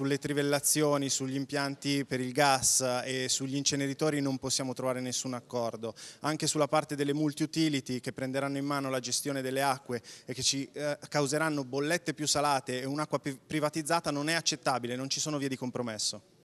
sulle trivellazioni, sugli impianti per il gas e sugli inceneritori non possiamo trovare nessun accordo. Anche sulla parte delle multi-utility che prenderanno in mano la gestione delle acque e che ci eh, causeranno bollette più salate e un'acqua privatizzata non è accettabile, non ci sono vie di compromesso.